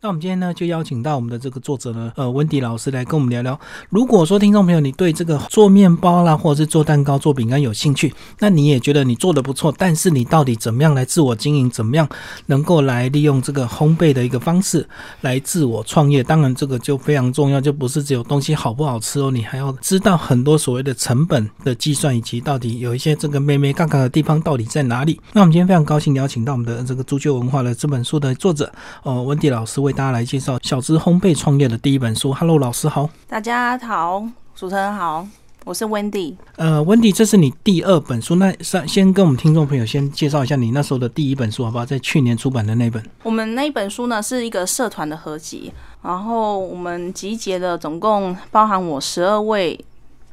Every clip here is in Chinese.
那我们今天呢，就邀请到我们的这个作者呢，呃，温迪老师来跟我们聊聊。如果说听众朋友你对这个做面包啦，或者是做蛋糕、做饼干有兴趣，那你也觉得你做的不错，但是你到底怎么样来自我经营，怎么样能够来利用这个烘焙的一个方式来自我创业？当然，这个就非常重要，就不是只有东西好不好吃哦，你还要知道很多所谓的成本的计算，以及到底有一些这个妹妹杠杠的地方到底在哪里。那我们今天非常高兴邀请到我们的这个足球文化的这本书的作者，呃，温迪老师。为大家来介绍小资烘焙创业的第一本书。Hello，老师好，大家好，主持人好，我是 Wendy。呃，Wendy，这是你第二本书，那先先跟我们听众朋友先介绍一下你那时候的第一本书好不好？在去年出版的那本，我们那一本书呢是一个社团的合集，然后我们集结了总共包含我十二位。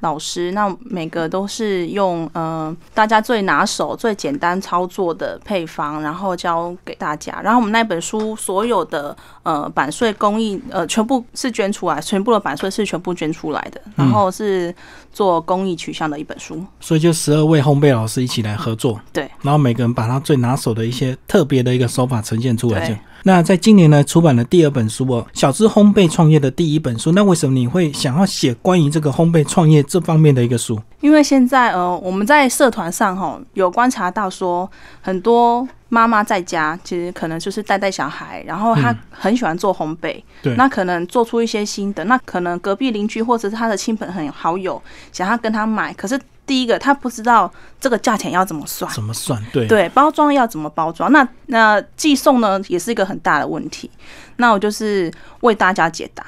老师，那每个都是用嗯大家最拿手、最简单操作的配方，然后教给大家。然后我们那本书所有的呃版税工艺呃全部是捐出来，全部的版税是全部捐出来的，然后是做公益取向的一本书。所以就十二位烘焙老师一起来合作，对，然后每个人把他最拿手的一些特别的一个手法呈现出来。那在今年呢，出版了第二本书哦，小资烘焙创业的第一本书。那为什么你会想要写关于这个烘焙创业这方面的一个书？因为现在呃，我们在社团上哈，有观察到说，很多妈妈在家其实可能就是带带小孩，然后她很喜欢做烘焙，对，那可能做出一些新的，那可能隔壁邻居或者是她的亲朋好友想要跟她买，可是。第一个，他不知道这个价钱要怎么算，怎么算？对对，包装要怎么包装？那那寄送呢，也是一个很大的问题。那我就是为大家解答。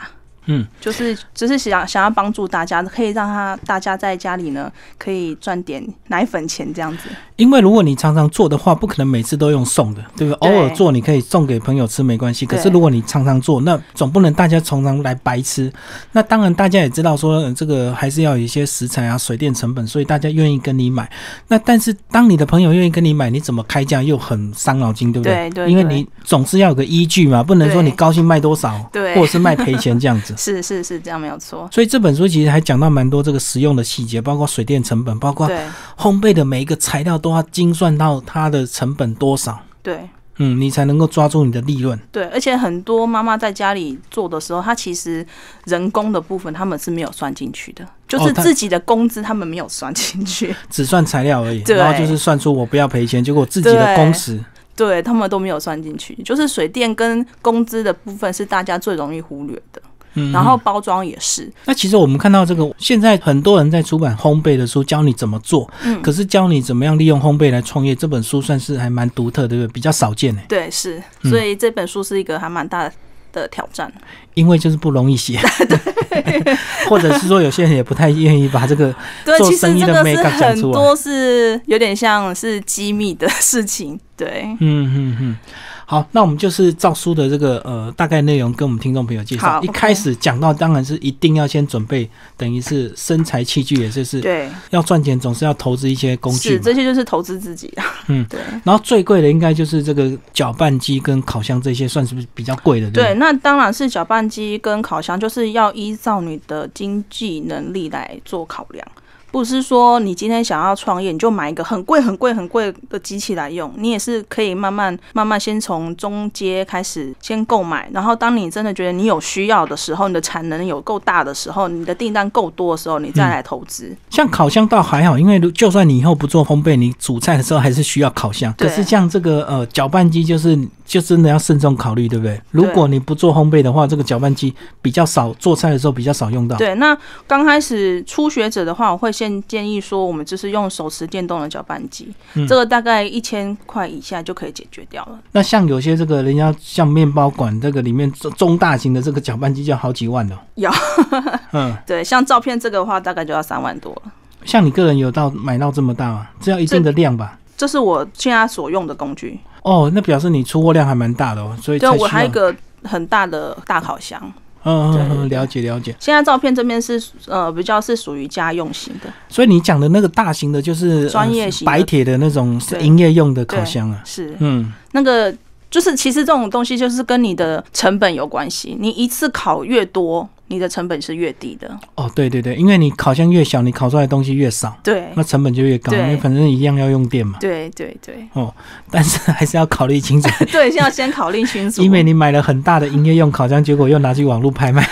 嗯，就是只是想想要帮助大家，可以让他大家在家里呢，可以赚点奶粉钱这样子。因为如果你常常做的话，不可能每次都用送的，对不对？偶尔做你可以送给朋友吃没关系。可是如果你常常做，那总不能大家常常来白吃。那当然大家也知道说，这个还是要有一些食材啊、水电成本，所以大家愿意跟你买。那但是当你的朋友愿意跟你买，你怎么开价又很伤脑筋，对不对？因为你总是要有个依据嘛，不能说你高兴卖多少，对，或者是卖赔钱这样子。是是是，这样没有错。所以这本书其实还讲到蛮多这个实用的细节，包括水电成本，包括烘焙的每一个材料都要精算到它的成本多少。对，嗯，你才能够抓住你的利润。对，而且很多妈妈在家里做的时候，她其实人工的部分他们是没有算进去的，就是自己的工资他们没有算进去，只算材料而已。对，然后就是算出我不要赔钱，结果自己的工时，对他们都没有算进去，就是水电跟工资的部分是大家最容易忽略的。然后包装也是。那其实我们看到这个，现在很多人在出版烘焙的书，教你怎么做。嗯。可是教你怎么样利用烘焙来创业，这本书算是还蛮独特，对不对？比较少见呢。对，是。所以这本书是一个还蛮大的挑战。因为就是不容易写。或者是说，有些人也不太愿意把这个做生意的妹讲出来。很多是有点像是机密的事情。对。嗯嗯嗯。好，那我们就是照书的这个呃大概内容跟我们听众朋友介绍。一开始讲到，当然是一定要先准备，等于是身材器具，也就是对要赚钱，总是要投资一些工具，这些就是投资自己啊。嗯，对。然后最贵的应该就是这个搅拌机跟烤箱这些，算是比较贵的。对，那当然是搅拌机跟烤箱，就是要依照你的经济能力来做考量。不是说你今天想要创业，你就买一个很贵、很贵、很贵的机器来用。你也是可以慢慢、慢慢先从中阶开始先购买，然后当你真的觉得你有需要的时候，你的产能有够大的时候，你的订单够多的时候，你再来投资。像烤箱倒还好，因为就算你以后不做烘焙，你煮菜的时候还是需要烤箱。可是像这个呃搅拌机，就是。就真的要慎重考虑，对不对？如果你不做烘焙的话，这个搅拌机比较少做菜的时候比较少用到。对，那刚开始初学者的话，我会先建议说，我们就是用手持电动的搅拌机，这个大概一千块以下就可以解决掉了。那像有些这个人家像面包馆这个里面中中大型的这个搅拌机要好几万了。有，嗯，对，像照片这个的话，大概就要三万多。像你个人有到买到这么大，吗？这要一定的量吧？这是我现在所用的工具。哦，那表示你出货量还蛮大的哦，所以对我还有一个很大的大烤箱。嗯嗯，了解了解。现在照片这边是呃，比较是属于家用型的，所以你讲的那个大型的，就是专业型白铁的那种营业用的烤箱啊，是嗯那个。就是，其实这种东西就是跟你的成本有关系。你一次烤越多，你的成本是越低的。哦，对对对，因为你烤箱越小，你烤出来的东西越少，对，那成本就越高，因为反正一样要用电嘛。对对对。哦，但是还是要考虑清楚。对，先要先考虑清楚。因为你买了很大的营业用烤箱，结果又拿去网络拍卖。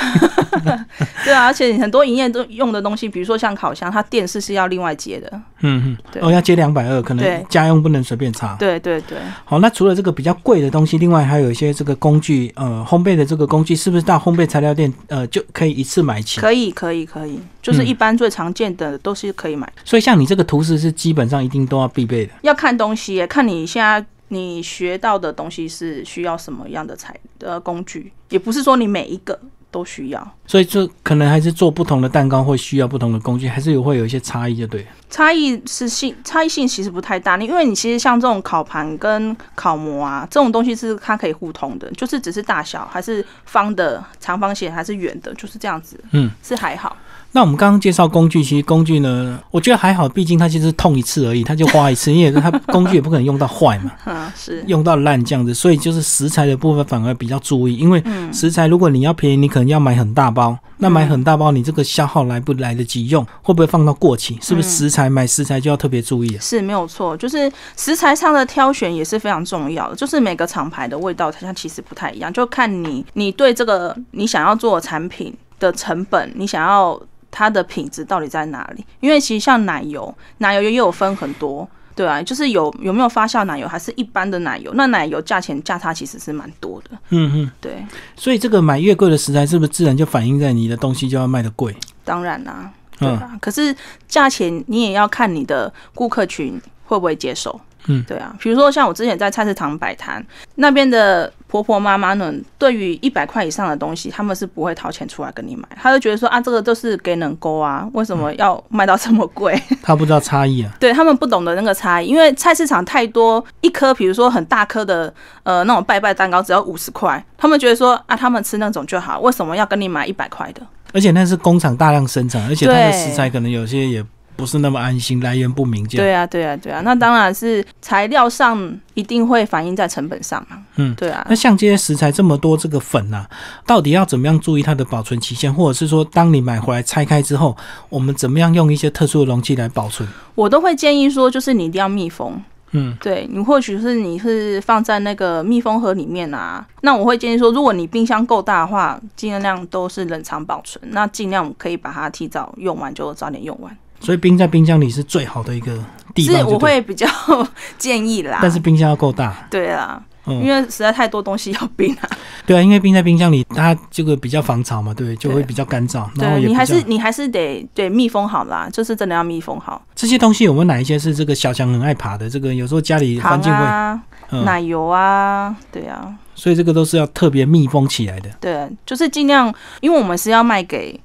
对啊，而且很多营业都用的东西，比如说像烤箱，它电视是要另外接的。嗯嗯，哦，要接两百二，可能家用不能随便插。对对对。好，那除了这个比较贵的东西，另外还有一些这个工具，呃，烘焙的这个工具，是不是到烘焙材料店，呃，就可以一次买齐？可以可以可以，就是一般最常见的都是可以买。所以像你这个图示是基本上一定都要必备的。要看东西，看你现在你学到的东西是需要什么样的材呃工具，也不是说你每一个。都需要，所以就可能还是做不同的蛋糕会需要不同的工具，还是有会有一些差异，就对。差异是性差异性其实不太大，你因为你其实像这种烤盘跟烤模啊这种东西是它可以互通的，就是只是大小，还是方的长方形，还是圆的，就是这样子。嗯，是还好。那我们刚刚介绍工具，其实工具呢，我觉得还好，毕竟它其实痛一次而已，它就花一次，因为它工具也不可能用到坏嘛，哈，是用到烂这样子，所以就是食材的部分反而比较注意，因为食材如果你要便宜，你可能要买很大包，那买很大包，你这个消耗来不来得及用，会不会放到过期？是不是食材买食材就要特别注意？是，没有错，就是食材上的挑选也是非常重要，的，就是每个厂牌的味道它其实不太一样，就看你你对这个你想要做的产品的成本，你想要。它的品质到底在哪里？因为其实像奶油，奶油也有分很多，对啊，就是有有没有发酵奶油，还是一般的奶油，那奶油价钱价差其实是蛮多的。嗯哼，对。所以这个买越贵的食材，是不是自然就反映在你的东西就要卖的贵？当然啦，嗯，可是价钱你也要看你的顾客群会不会接受。嗯，对啊，比如说像我之前在菜市场摆摊，那边的婆婆妈妈呢，对于一百块以上的东西，他们是不会掏钱出来跟你买，他就觉得说啊，这个都是给能勾啊，为什么要卖到这么贵？他 不知道差异啊，对他们不懂得那个差异，因为菜市场太多，一颗比如说很大颗的呃那种拜拜蛋糕只要五十块，他们觉得说啊，他们吃那种就好，为什么要跟你买一百块的？而且那是工厂大量生产，而且它的食材可能有些也。不是那么安心，来源不明。对啊，对啊，对啊。那当然是材料上一定会反映在成本上嘛。嗯，对啊。那像这些食材这么多，这个粉啊，到底要怎么样注意它的保存期限，或者是说，当你买回来拆开之后，我们怎么样用一些特殊的容器来保存？我都会建议说，就是你一定要密封。嗯，对。你或许是你是放在那个密封盒里面啊。那我会建议说，如果你冰箱够大的话，尽量都是冷藏保存。那尽量可以把它提早用完，就早点用完。所以冰在冰箱里是最好的一个地方。是，我会比较 建议啦。但是冰箱要够大。对啊，因为实在太多东西要冰了。对啊，因为冰在冰箱里，它这个比较防潮嘛，对就会比较干燥。对，你还是你还是得得密封好啦，就是真的要密封好。这些东西有没有哪一些是这个小强很爱爬的？这个有时候家里会、啊、奶油啊，对啊，所以这个都是要特别密封起来的。对，就是尽量，因为我们是要卖给。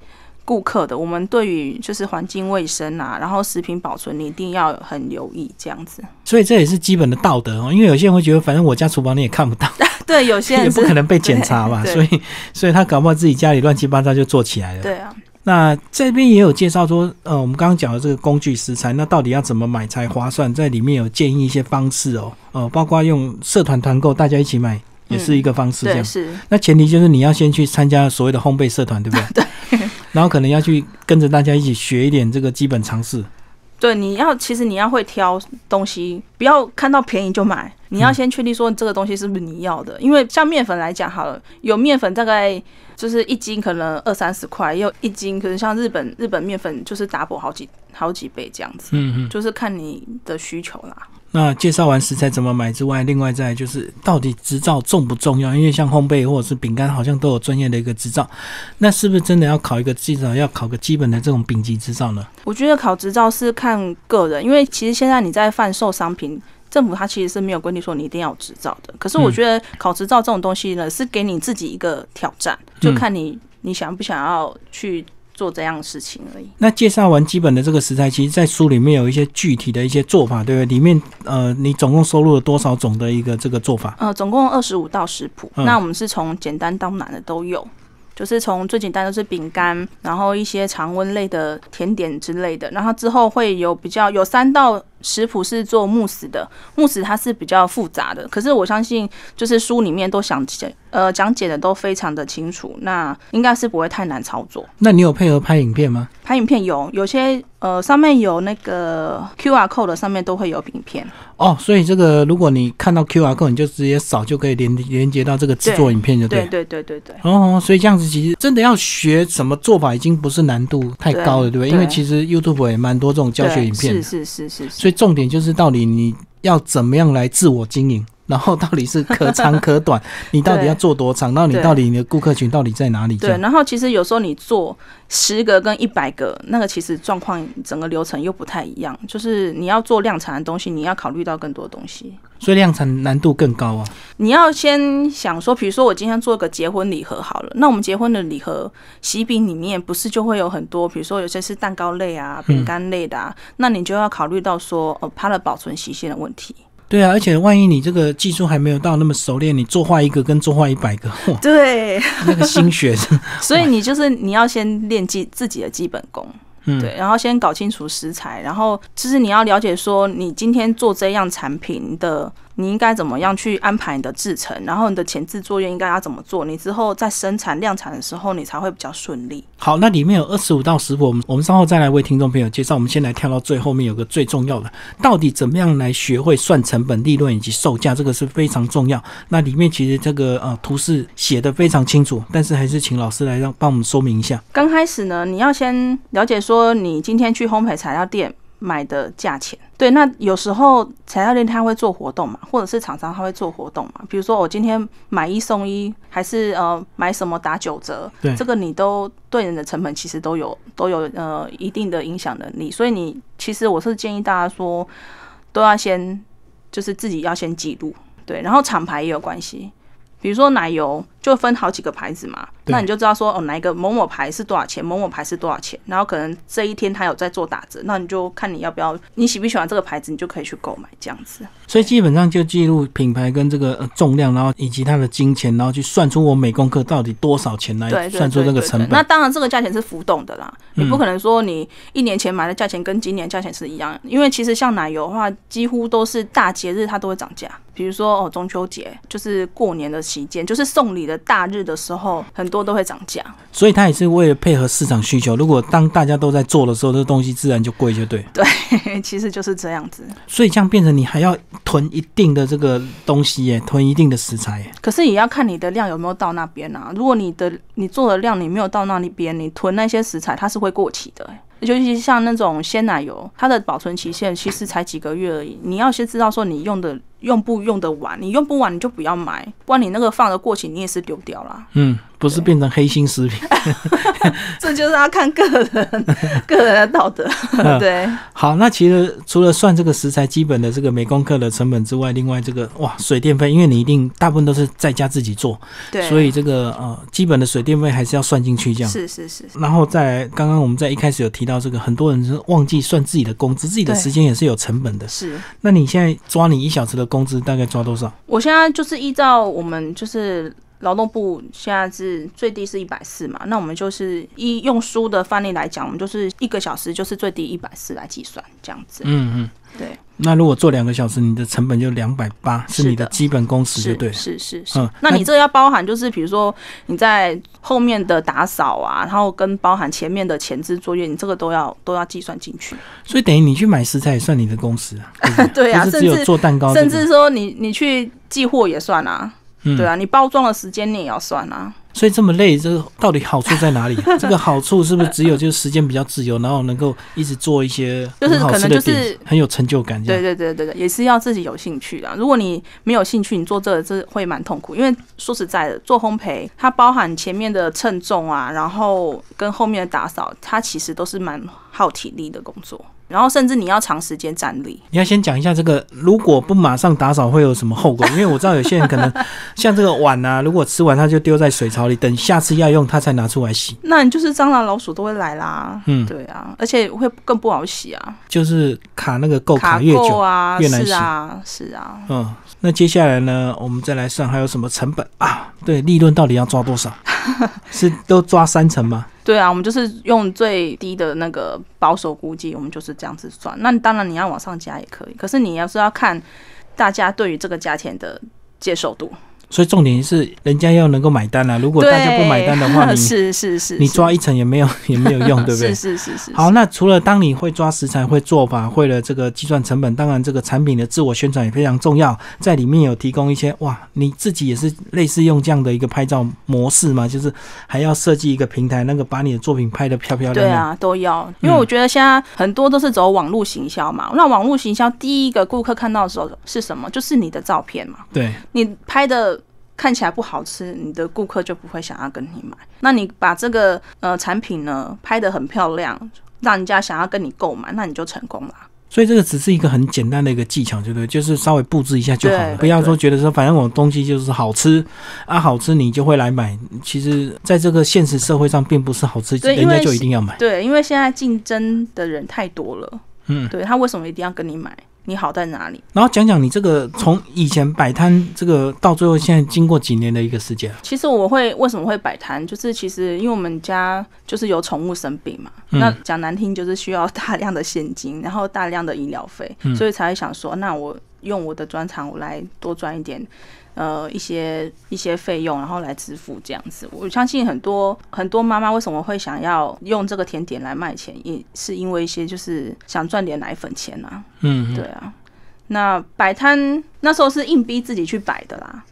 顾客的，我们对于就是环境卫生啊，然后食品保存，你一定要很留意这样子。所以这也是基本的道德哦，因为有些人会觉得，反正我家厨房你也看不到，对，有些人 也不可能被检查嘛，所以所以他搞不好自己家里乱七八糟就做起来了。对啊。那这边也有介绍说，呃，我们刚刚讲的这个工具食材，那到底要怎么买才划算？在里面有建议一些方式哦，呃，包括用社团团购，大家一起买也是一个方式。对，是。那前提就是你要先去参加所谓的烘焙社团，对不对？对。然后可能要去跟着大家一起学一点这个基本常识。对，你要其实你要会挑东西，不要看到便宜就买。你要先确定说这个东西是不是你要的，因为像面粉来讲，好了，有面粉大概就是一斤可能二三十块，又一斤可能像日本日本面粉就是打补好几好几倍这样子。嗯嗯，就是看你的需求啦。那介绍完食材怎么买之外，另外再就是到底执照重不重要？因为像烘焙或者是饼干，好像都有专业的一个执照，那是不是真的要考一个至少要考个基本的这种丙级执照呢？我觉得考执照是看个人，因为其实现在你在贩售商品，政府它其实是没有规定说你一定要执照的。可是我觉得考执照这种东西呢，是给你自己一个挑战，就看你你想不想要去。做这样的事情而已。那介绍完基本的这个食材，其实在书里面有一些具体的一些做法，对不对？里面呃，你总共收录了多少种的一个这个做法？呃，总共二十五道食谱。那我们是从简单到难的都有，就是从最简单的是饼干，然后一些常温类的甜点之类的，然后之后会有比较有三道。食谱是做慕斯的，慕斯它是比较复杂的，可是我相信就是书里面都讲解，呃，讲解的都非常的清楚，那应该是不会太难操作。那你有配合拍影片吗？拍影片有，有些呃上面有那个 Q R code，上面都会有影片哦。所以这个如果你看到 Q R code，你就直接扫就可以连连接到这个制作影片就对。对对对对对。哦，所以这样子其实真的要学什么做法，已经不是难度太高了，对不对？因为其实 YouTube 也蛮多这种教学影片是是是是。所以。重点就是到底你要怎么样来自我经营。然后到底是可长可短，你到底要做多长？那你到底你的顾客群到底在哪里？对，然后其实有时候你做十个跟一百个，那个其实状况整个流程又不太一样。就是你要做量产的东西，你要考虑到更多东西。所以量产难度更高啊！你要先想说，比如说我今天做个结婚礼盒好了，那我们结婚的礼盒喜饼里面不是就会有很多，比如说有些是蛋糕类啊、饼干类的，啊，那你就要考虑到说哦，它的保存期限的问题。对啊，而且万一你这个技术还没有到那么熟练，你做坏一个跟做坏一百个，对那个心血，所以你就是你要先练基自己的基本功，嗯，对，然后先搞清楚食材，然后其实你要了解说你今天做这样产品的。你应该怎么样去安排你的制程，然后你的前置作业应该要怎么做？你之后在生产量产的时候，你才会比较顺利。好，那里面有二十五道食谱，我们我们稍后再来为听众朋友介绍。我们先来跳到最后面，有个最重要的，到底怎么样来学会算成本、利润以及售价，这个是非常重要。那里面其实这个呃图示写的非常清楚，但是还是请老师来让帮我们说明一下。刚开始呢，你要先了解说，你今天去烘焙材料店。买的价钱，对，那有时候材料店他会做活动嘛，或者是厂商他会做活动嘛，比如说我今天买一送一，还是呃买什么打九折，对，这个你都对人的成本其实都有都有呃一定的影响能力，所以你其实我是建议大家说都要先就是自己要先记录，对，然后厂牌也有关系，比如说奶油就分好几个牌子嘛。那你就知道说哦，哪一个某某牌是多少钱，某某牌是多少钱。然后可能这一天他有在做打折，那你就看你要不要，你喜不喜欢这个牌子，你就可以去购买这样子。所以基本上就记录品牌跟这个重量，然后以及它的金钱，然后去算出我每功课到底多少钱来算出这个成本。那当然这个价钱是浮动的啦，你不可能说你一年前买的价钱跟今年价钱是一样，因为其实像奶油的话，几乎都是大节日它都会涨价。比如说哦，中秋节就是过年的期间，就是送礼的大日的时候很。多都会涨价，所以它也是为了配合市场需求。如果当大家都在做的时候，这东西自然就贵，就对。对，其实就是这样子。所以这样变成你还要囤一定的这个东西，耶，囤一定的食材。可是也要看你的量有没有到那边啊。如果你的你做的量你没有到那里边，你囤那些食材它是会过期的。尤其像那种鲜奶油，它的保存期限其实才几个月而已。你要先知道说你用的。用不用得完？你用不完你就不要买，不然你那个放的过期你也是丢掉了。嗯，不是变成黑心食品，这就是要看个人个人的道德。对，好，那其实除了算这个食材基本的这个每功课的成本之外，另外这个哇水电费，因为你一定大部分都是在家自己做，所以这个呃基本的水电费还是要算进去。这样是是是。然后再来，刚刚我们在一开始有提到这个，很多人是忘记算自己的工资，自己的时间也是有成本的。是，那你现在抓你一小时的。工资大概抓多少？我现在就是依照我们就是劳动部现在是最低是一百四嘛，那我们就是一用书的范例来讲，我们就是一个小时就是最低一百四来计算这样子。嗯嗯，对。那如果做两个小时，你的成本就两百八，是你的基本工时，就对。是是是，嗯，那你这要包含，就是比如说你在后面的打扫啊，然后跟包含前面的前置作业，你这个都要都要计算进去。所以等于你去买食材也算你的工时啊？对啊，甚至做蛋糕，甚至说你你去寄货也算啊？对啊，你包装的时间你也要算啊。所以这么累，这个到底好处在哪里？这个好处是不是只有就是时间比较自由，然后能够一直做一些很好吃的是很有成就感？对对对对对，也是要自己有兴趣的。如果你没有兴趣，你做这这会蛮痛苦。因为说实在的，做烘焙它包含前面的称重啊，然后跟后面的打扫，它其实都是蛮耗体力的工作。然后甚至你要长时间站立。你要先讲一下这个，如果不马上打扫会有什么后果？因为我知道有些人可能 像这个碗啊，如果吃完它就丢在水槽里，等下次要用它才拿出来洗。那你就是蟑螂老鼠都会来啦。嗯，对啊，而且会更不好洗啊。就是卡那个垢卡越久啊，越难洗啊，是啊。嗯。那接下来呢？我们再来算还有什么成本啊？对，利润到底要抓多少？是都抓三成吗？对啊，我们就是用最低的那个保守估计，我们就是这样子算。那当然你要往上加也可以，可是你要是要看大家对于这个价钱的接受度。所以重点是人家要能够买单啊。如果大家不买单的话，你 是是是，你抓一层也没有 也没有用，对不对？是是是是。好，那除了当你会抓食材、会做法、会了这个计算成本，当然这个产品的自我宣传也非常重要，在里面有提供一些哇，你自己也是类似用这样的一个拍照模式嘛，就是还要设计一个平台，那个把你的作品拍的漂漂亮亮。对啊，都要，因为我觉得现在很多都是走网络行销嘛，那网络行销第一个顾客看到的时候是什么？就是你的照片嘛。对，你拍的。看起来不好吃，你的顾客就不会想要跟你买。那你把这个呃产品呢拍得很漂亮，让人家想要跟你购买，那你就成功了。所以这个只是一个很简单的一个技巧，对不对？就是稍微布置一下就好了，不要说觉得说反正我东西就是好吃啊，好吃你就会来买。其实，在这个现实社会上，并不是好吃人家就一定要买。对，因为现在竞争的人太多了。嗯，对他为什么一定要跟你买？你好在哪里？然后讲讲你这个从以前摆摊这个到最后现在经过几年的一个时间。其实我会为什么会摆摊，就是其实因为我们家就是有宠物生病嘛，那讲难听就是需要大量的现金，然后大量的医疗费，所以才会想说，那我用我的专长，我来多赚一点。呃，一些一些费用，然后来支付这样子。我相信很多很多妈妈为什么会想要用这个甜点来卖钱，也是因为一些就是想赚点奶粉钱啊。嗯，对啊。那摆摊那时候是硬逼自己去摆的啦。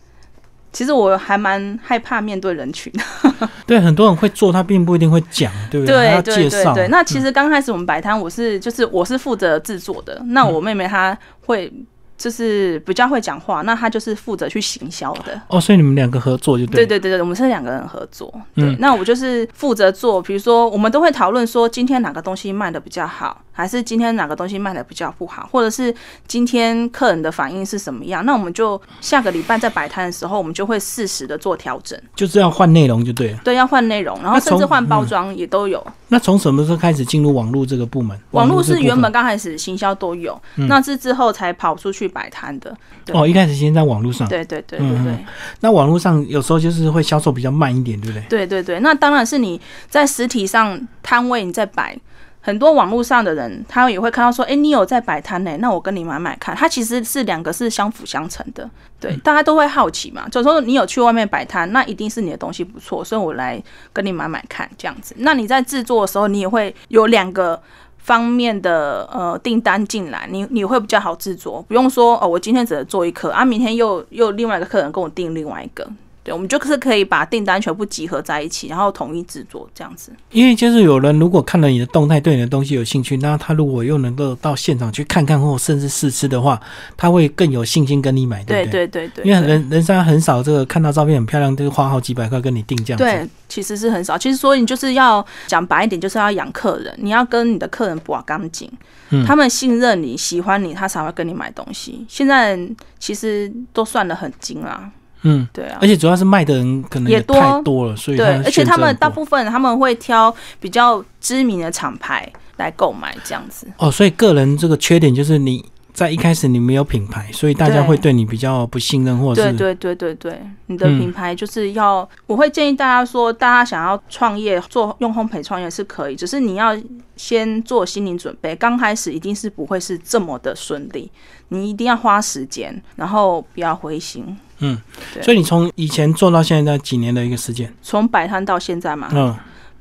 其实我还蛮害怕面对人群。对，很多人会做，他并不一定会讲，对不对？对对对对。那其实刚开始我们摆摊，我是就是我是负责制作的，那我妹妹她会。就是比较会讲话，那他就是负责去行销的哦。所以你们两个合作就对。对对对对，我们是两个人合作。嗯，那我就是负责做，比如说我们都会讨论说今天哪个东西卖的比较好，还是今天哪个东西卖的比较不好，或者是今天客人的反应是什么样。那我们就下个礼拜在摆摊的时候，我们就会适时的做调整，就是要换内容就对。对，要换内容，然后甚至换包装也都有。那从什么时候开始进入网络这个部门？网络是原本刚开始行销都有，那是之后才跑出去。摆摊的哦，一开始先在网络上，对对对对对。那网络上有时候就是会销售比较慢一点，对不对？对对对，那当然是你在实体上摊位你在摆，很多网络上的人他也会看到说，哎，你有在摆摊呢，那我跟你买买看。他其实是两个是相辅相成的，对，大家都会好奇嘛。就说你有去外面摆摊，那一定是你的东西不错，所以我来跟你买买看这样子。那你在制作的时候，你也会有两个。方面的呃订单进来，你你会比较好制作，不用说哦，我今天只能做一颗啊，明天又又另外一个客人跟我订另外一个。我们就是可以把订单全部集合在一起，然后统一制作这样子。因为就是有人如果看了你的动态，对你的东西有兴趣，那他如果又能够到现场去看看或甚至试吃的话，他会更有信心跟你买，对对对对对。因为人人家很少，这个看到照片很漂亮，就花好几百块跟你定这样子。对，其实是很少。其实以你就是要讲白一点，就是要养客人，你要跟你的客人绑钢筋，他们信任你、喜欢你，他才会跟你买东西。现在其实都算的很精啦。嗯，对啊，而且主要是卖的人可能也太多了，所以对，而且他们大部分他们会挑比较知名的厂牌来购买，这样子哦。所以个人这个缺点就是你在一开始你没有品牌，所以大家会对你比较不信任，或者是对对对对对，你的品牌就是要我会建议大家说，大家想要创业做用烘焙创业是可以，只是你要先做心理准备，刚开始一定是不会是这么的顺利，你一定要花时间，然后不要灰心。嗯，所以你从以前做到现在几年的一个时间？从摆摊到现在嘛。嗯，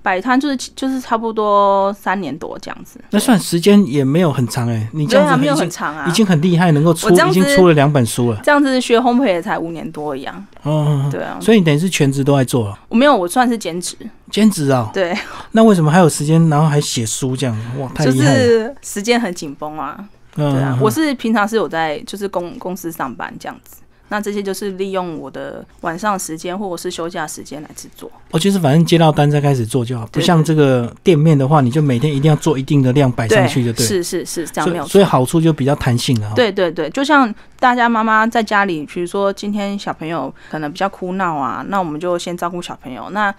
摆摊就是就是差不多三年多这样子。那算时间也没有很长哎，你这样没有很长啊，已经很厉害，能够出已经出了两本书了。这样子学烘焙也才五年多一样。嗯，对啊。所以你等于是全职都在做了？我没有，我算是兼职。兼职啊？对。那为什么还有时间，然后还写书这样？哇，太厉害了。就是时间很紧绷啊。嗯。对啊，我是平常是有在就是公公司上班这样子。那这些就是利用我的晚上时间或者是休假时间来制作。哦，就是反正接到单再开始做就好，不像这个店面的话，你就每天一定要做一定的量摆上去，就对。是是是，这样有？所以好处就比较弹性了。对对对，就像大家妈妈在家里，比如说今天小朋友可能比较哭闹啊，那我们就先照顾小朋友，那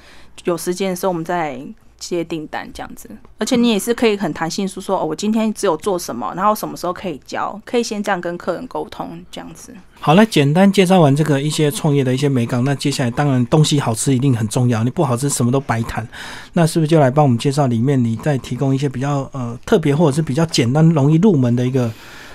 有时间的时候我们再。接订单这样子，而且你也是可以很弹性，是说，哦，我今天只有做什么，然后什么时候可以交，可以先这样跟客人沟通这样子。好了，简单介绍完这个一些创业的一些美感，那接下来当然东西好吃一定很重要，你不好吃什么都白谈。那是不是就来帮我们介绍里面，你再提供一些比较呃特别或者是比较简单容易入门的一个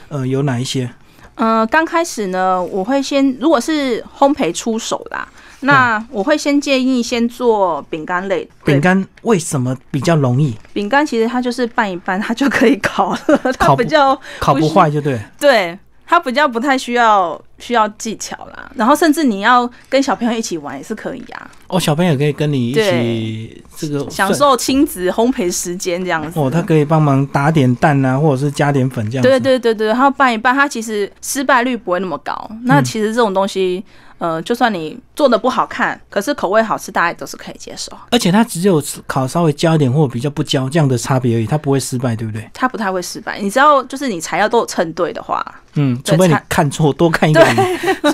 呃有哪一些？呃，刚开始呢，我会先如果是烘焙出手啦。那我会先建议先做饼干类。饼干为什么比较容易？饼干其实它就是拌一拌，它就可以烤了。它比较烤不坏就对。对，它比较不太需要需要技巧啦。然后甚至你要跟小朋友一起玩也是可以啊。哦，小朋友可以跟你一起这个享受亲子烘焙时间这样子。哦，他可以帮忙打点蛋啊，或者是加点粉这样。对对对对，后拌一拌，它其实失败率不会那么高。那其实这种东西。呃，就算你做的不好看，可是口味好吃，大家都是可以接受。而且它只有烤稍微焦一点或比较不焦这样的差别而已，它不会失败，对不对？它不太会失败，你知道，就是你材料都有称对的话，嗯，除非你看错多看一看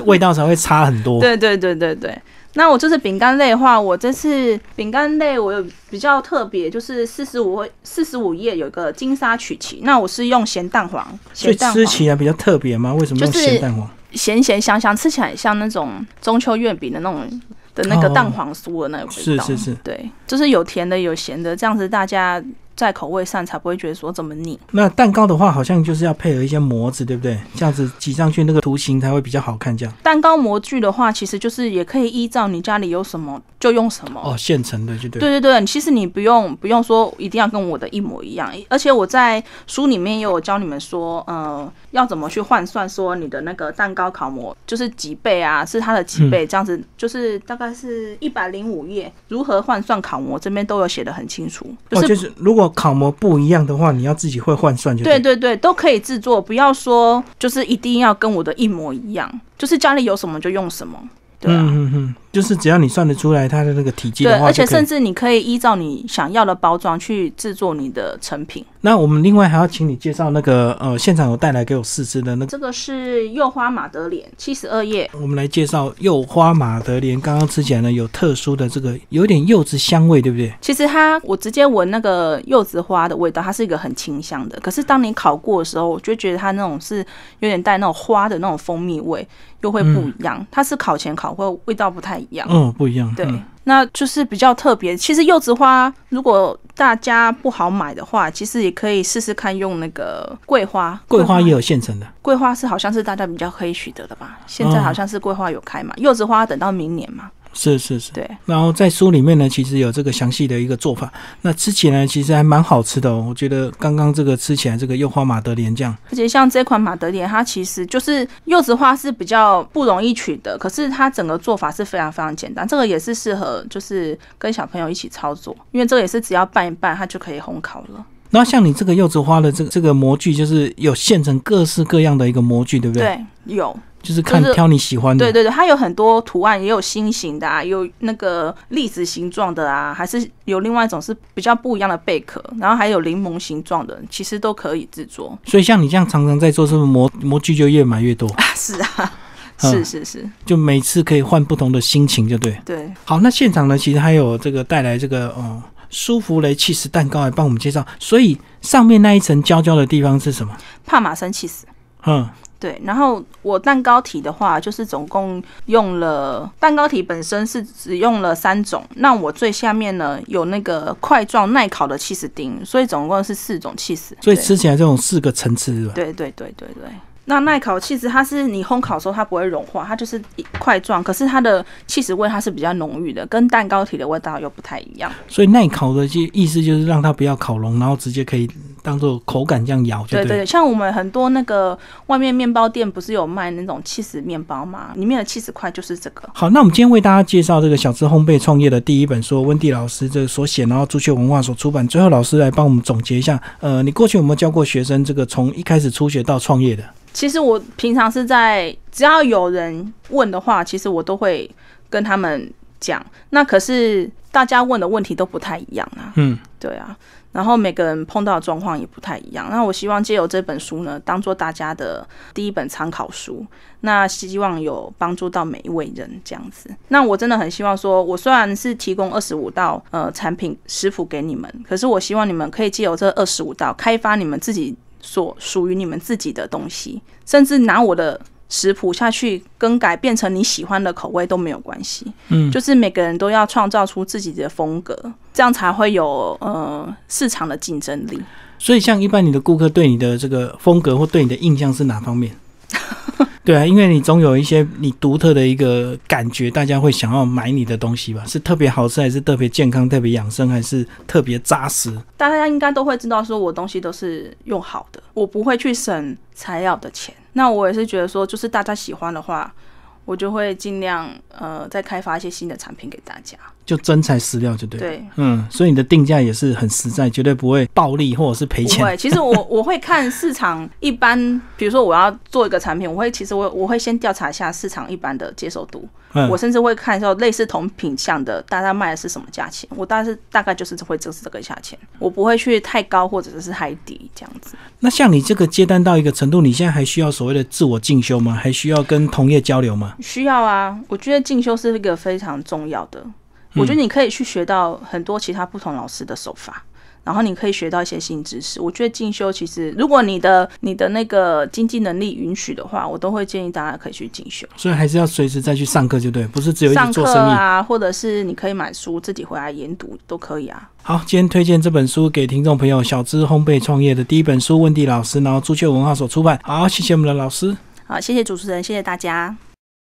味道才会差很多。对对对对对。那我这次饼干类的话，我这次饼干类我有比较特别，就是四十五四十五页有个金沙曲奇，那我是用咸蛋黄，所以吃起来比较特别吗？为什么用咸蛋黄？咸咸香香，吃起来像那种中秋月饼的那种的那个蛋黄酥的那个味道。是是是，对，就是有甜的，有咸的，这样子大家。在口味上才不会觉得说怎么腻。那蛋糕的话，好像就是要配合一些模子，对不对？这样子挤上去，那个图形才会比较好看。这样，蛋糕模具的话，其实就是也可以依照你家里有什么就用什么哦，现成的就对。对对对，其实你不用不用说一定要跟我的一模一样。而且我在书里面也有教你们说，呃，要怎么去换算说你的那个蛋糕烤模就是几倍啊？是它的几倍？这样子就是大概是一百零五页，如何换算烤模，这边都有写的很清楚。哦，就是如果。烤模不一样的话，你要自己会换算就对对对，都可以制作，不要说就是一定要跟我的一模一样，就是家里有什么就用什么，对啊。就是只要你算得出来它的那个体积的话，对，而且甚至你可以依照你想要的包装去制作你的成品。那我们另外还要请你介绍那个呃，现场有带来给我试吃的那个。这个是柚花马德莲，七十二页。我们来介绍柚花马德莲。刚刚吃起来呢，有特殊的这个有点柚子香味，对不对？其实它我直接闻那个柚子花的味道，它是一个很清香的。可是当你烤过的时候，我就觉得它那种是有点带那种花的那种蜂蜜味，又会不一样。它是烤前烤后味道不太。一样，嗯，不一样。对，那就是比较特别。其实柚子花如果大家不好买的话，其实也可以试试看用那个桂花，桂花也有现成的。桂花是好像是大家比较可以取得的吧？现在好像是桂花有开嘛，柚子花等到明年嘛。是是是，对。然后在书里面呢，其实有这个详细的一个做法。那吃起来其实还蛮好吃的，我觉得刚刚这个吃起来，这个柚花马德莲酱，而且像这款马德莲，它其实就是柚子花是比较不容易取的，可是它整个做法是非常非常简单。这个也是适合就是跟小朋友一起操作，因为这个也是只要拌一拌，它就可以烘烤了。那像你这个柚子花的这个这个模具，就是有现成各式各样的一个模具，对不对？对，有。就是看挑你喜欢的，对对对，它有很多图案，也有心形的，啊，有那个粒子形状的啊，还是有另外一种是比较不一样的贝壳，然后还有柠檬形状的，其实都可以制作。所以像你这样常常在做，是不是模模具就越买越多？啊？是啊，是是是，就每次可以换不同的心情，就对。对，好，那现场呢，其实还有这个带来这个哦，舒芙蕾气斯蛋糕来帮我们介绍。所以上面那一层焦焦的地方是什么？帕玛森气斯。嗯。对，然后我蛋糕体的话，就是总共用了蛋糕体本身是只用了三种，那我最下面呢有那个块状耐烤的起司丁，所以总共是四种起司。所以吃起来这种四个层次，是吧？对对对对对。那耐烤起实它是你烘烤的时候它不会融化，它就是块状，可是它的起司味它是比较浓郁的，跟蛋糕体的味道又不太一样。所以耐烤的意意思就是让它不要烤融，然后直接可以。当做口感这样咬，对对对，像我们很多那个外面面包店不是有卖那种 cheese 面包嘛，里面的 cheese 块就是这个。好，那我们今天为大家介绍这个小吃烘焙创业的第一本书，温蒂老师这所写，然后朱雀文化所出版。最后，老师来帮我们总结一下。呃，你过去有没有教过学生这个从一开始初学到创业的？其实我平常是在，只要有人问的话，其实我都会跟他们讲。那可是大家问的问题都不太一样啊。嗯，对啊。然后每个人碰到的状况也不太一样。那我希望借由这本书呢，当做大家的第一本参考书。那希望有帮助到每一位人这样子。那我真的很希望说，我虽然是提供二十五道呃产品食谱给你们，可是我希望你们可以借由这二十五道开发你们自己所属于你们自己的东西，甚至拿我的。食谱下去更改变成你喜欢的口味都没有关系，嗯，就是每个人都要创造出自己的风格，这样才会有呃市场的竞争力。所以像一般你的顾客对你的这个风格或对你的印象是哪方面？对啊，因为你总有一些你独特的一个感觉，大家会想要买你的东西吧？是特别好吃，还是特别健康、特别养生，还是特别扎实？大家应该都会知道，说我东西都是用好的，我不会去省材料的钱。那我也是觉得说，就是大家喜欢的话，我就会尽量呃，再开发一些新的产品给大家。就真材实料就对，对，嗯，所以你的定价也是很实在，绝对不会暴利或者是赔钱。对，其实我 我会看市场一般，比如说我要做一个产品，我会其实我我会先调查一下市场一般的接受度，我甚至会看说类似同品相的大家卖的是什么价钱，我大概是大概就是会就是这个价钱，我不会去太高或者是太低这样子。那像你这个接单到一个程度，你现在还需要所谓的自我进修吗？还需要跟同业交流吗？需要啊，我觉得进修是一个非常重要的。我觉得你可以去学到很多其他不同老师的手法，然后你可以学到一些新知识。我觉得进修其实，如果你的你的那个经济能力允许的话，我都会建议大家可以去进修。所以还是要随时再去上课，就对，不是只有一。上课啊，或者是你可以买书自己回来研读都可以啊。好，今天推荐这本书给听众朋友：《小资烘焙创业的第一本书》，温蒂老师，然后朱雀文化所出版。好，谢谢我们的老师。好，谢谢主持人，谢谢大家。